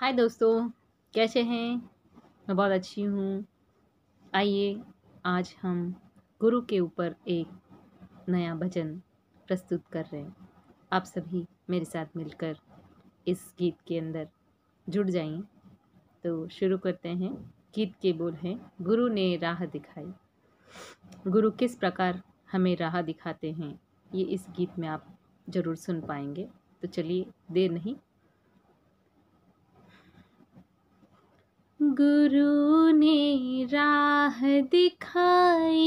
हाय दोस्तों कैसे हैं मैं बहुत अच्छी हूँ आइए आज हम गुरु के ऊपर एक नया भजन प्रस्तुत कर रहे हैं आप सभी मेरे साथ मिलकर इस गीत के अंदर जुड़ जाइए तो शुरू करते हैं गीत के बोल हैं गुरु ने राह दिखाई गुरु किस प्रकार हमें राह दिखाते हैं ये इस गीत में आप ज़रूर सुन पाएंगे तो चलिए देर नहीं गुरु ने राह दिखाई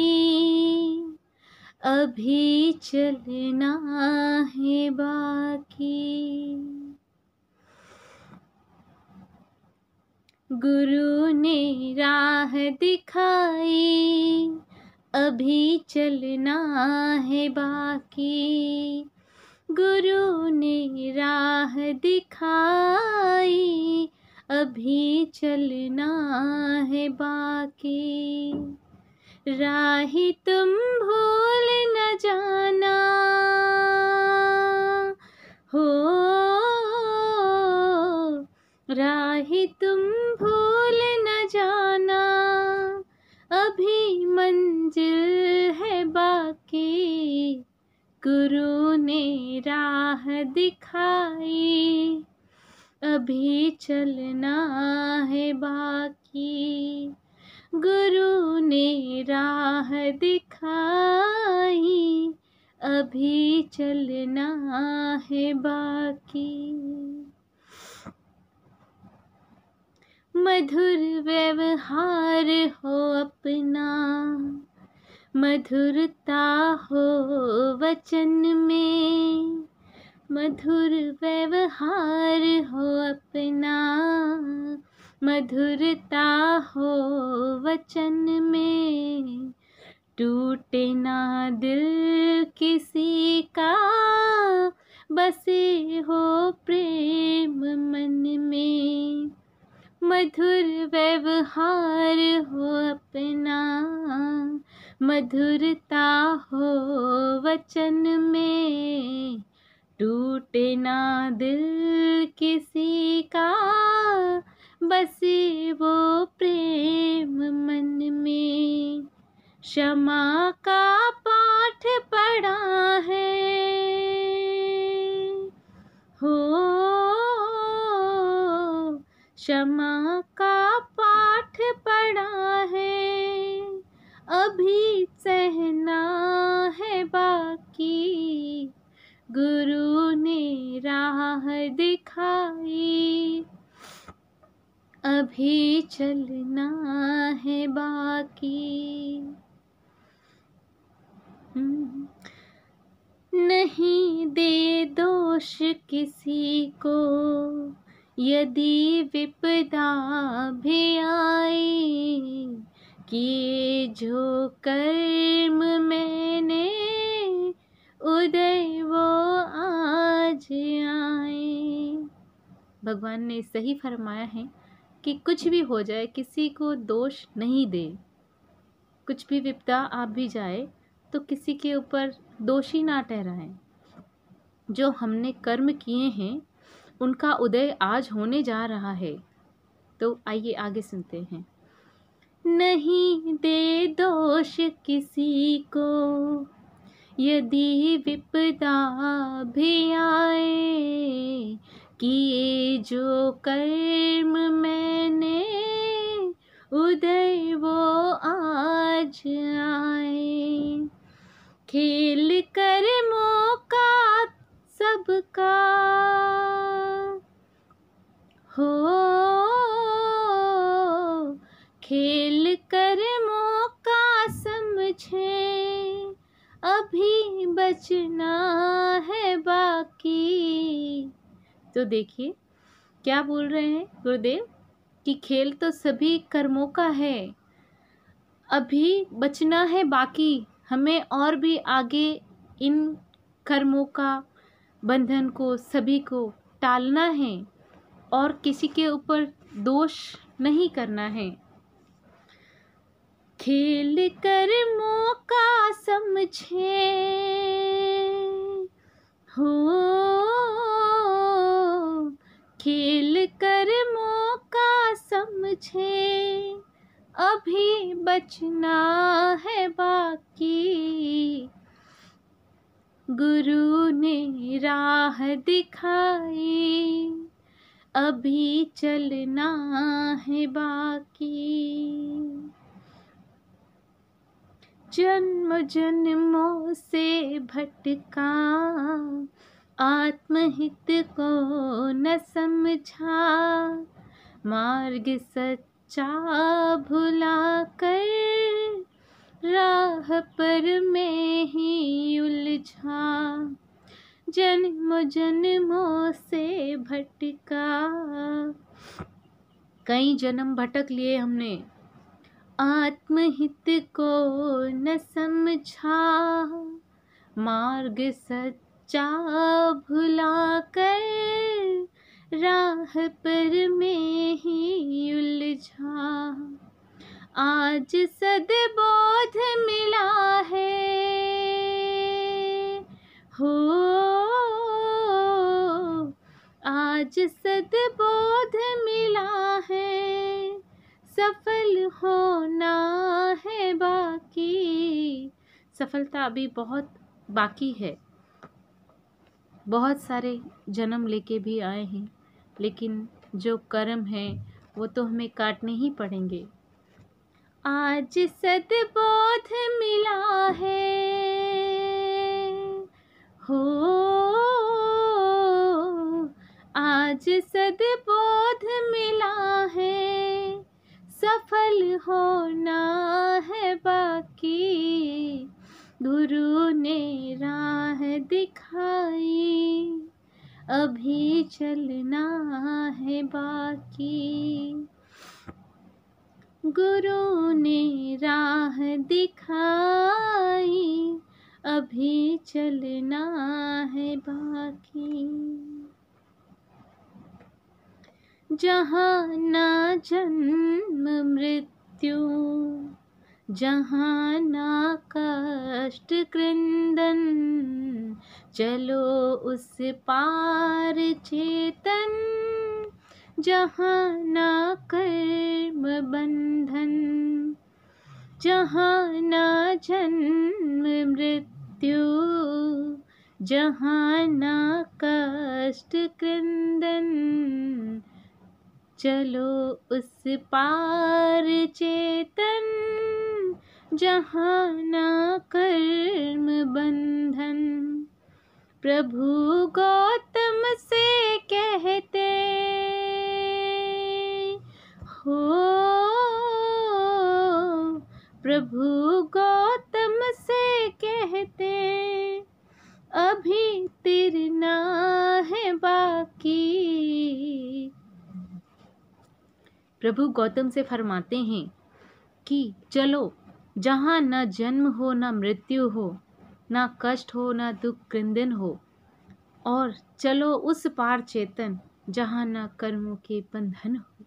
अभी चलना है बाकी गुरु ने राह दिखाई अभी चलना है बाकी गुरु ने राह दिखाई अभी चलना है बाकी राही तुम भूल न जाना हो राही तुम भूल न जाना अभी मंजिल है बाकी गुरु ने राह दिखाई अभी चलना है बाकी गुरु ने राह दिखाई अभी चलना है बाकी मधुर व्यवहार हो अपना मधुरता हो वचन में मधुर व्यवहार हो अपना मधुरता हो वचन में टूटे ना दिल किसी का बसे हो प्रेम मन में मधुर व्यवहार हो अपना मधुरता हो वचन में टूटे ना दिल किसी का बसे वो प्रेम मन में क्षमा का पाठ पड़ा है हो क्षमा का पाठ पड़ा है अभी अभी चलना है बाकी हम्म। नहीं दे दोष किसी को यदि विपदा भी आई कि जो कर्म मैंने उदय वो आज आए भगवान ने सही फरमाया है कि कुछ भी हो जाए किसी को दोष नहीं दे कुछ भी विपदा आप भी जाए तो किसी के ऊपर दोषी ना ठहराएं जो हमने कर्म किए हैं उनका उदय आज होने जा रहा है तो आइए आगे सुनते हैं नहीं दे दोष किसी को यदि विपदा भी आए किए जो कर्म मैंने उदय वो आज आए खेल कर मौका सबका हो खेल कर मौका समझे अभी बचना है बाकी तो देखिए क्या बोल रहे हैं गुरुदेव कि खेल तो सभी कर्मों का है अभी बचना है बाकी हमें और भी आगे इन कर्मों का बंधन को सभी को टालना है और किसी के ऊपर दोष नहीं करना है खेल कर्मों का समझे हो खेल कर मौका समझे अभी बचना है बाकी गुरु ने राह दिखाई अभी चलना है बाकी जन्म जन्मों से भटका आत्महित को न समझा मार्ग सच्चा भुला कर राह पर में ही उलझा जन्म जन्मों से भटका कई जन्म भटक लिए हमने आत्महित को न समझा मार्ग सच चा भुला कर राह पर में ही उलझा आज सदबोध मिला है हो आज सदबोध मिला है सफल होना है बाकी सफलता अभी बहुत बाकी है बहुत सारे जन्म लेके भी आए हैं लेकिन जो कर्म है वो तो हमें काटने ही पड़ेंगे आज सदबोध मिला है हो आज सदबोध मिला है सफल होना है बाकी गुरु ने राह दिखा अभी चलना है बाकी गुरु ने राह दिखाई अभी चलना है बाकी जहाँ ना जन्म मृत्यु जहाँ ना कष्ट क्रंदन चलो उस पार चेतन जहाँ ना कर्म बंधन जहाँ ना जन्म मृत्यु जहाँ ना कष्ट क्रंदन चलो उस पार चेतन जहाँ ना कर्म बंधन प्रभु गौतम से कहते हो प्रभु गौतम से कहते अभी तिरना है बाकी प्रभु गौतम से फरमाते हैं कि चलो जहाँ न जन्म हो न मृत्यु हो ना कष्ट हो ना दुख क्रंदन हो और चलो उस पार चेतन जहाँ ना कर्मों के बंधन हो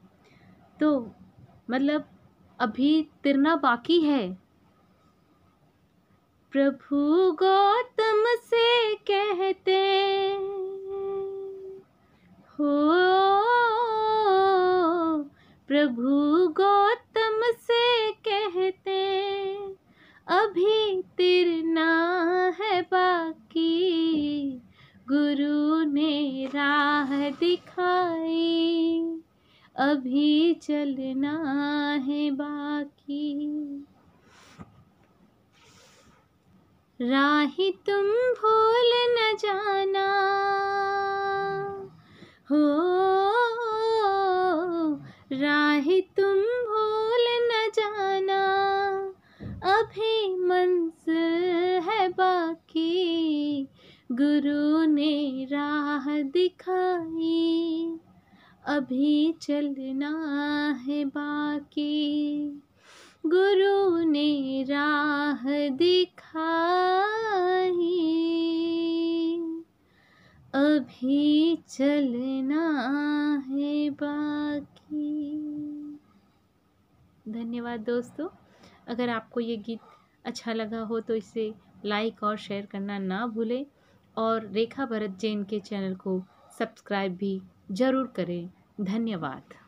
तो मतलब अभी तिरना बाकी है प्रभु गौतम से कहते हो प्रभु गौतम अभी चलना है बाकी राही तुम भूल न जाना हो राही तुम भूल न जाना अभी मंजिल है बाकी गुरु ने राह दिखाई अभी चलना है बाकी गुरु ने राह दिखाई अभी चलना है बाकी धन्यवाद दोस्तों अगर आपको ये गीत अच्छा लगा हो तो इसे लाइक और शेयर करना ना भूलें और रेखा भरत जैन के चैनल को सब्सक्राइब भी ज़रूर करें धन्यवाद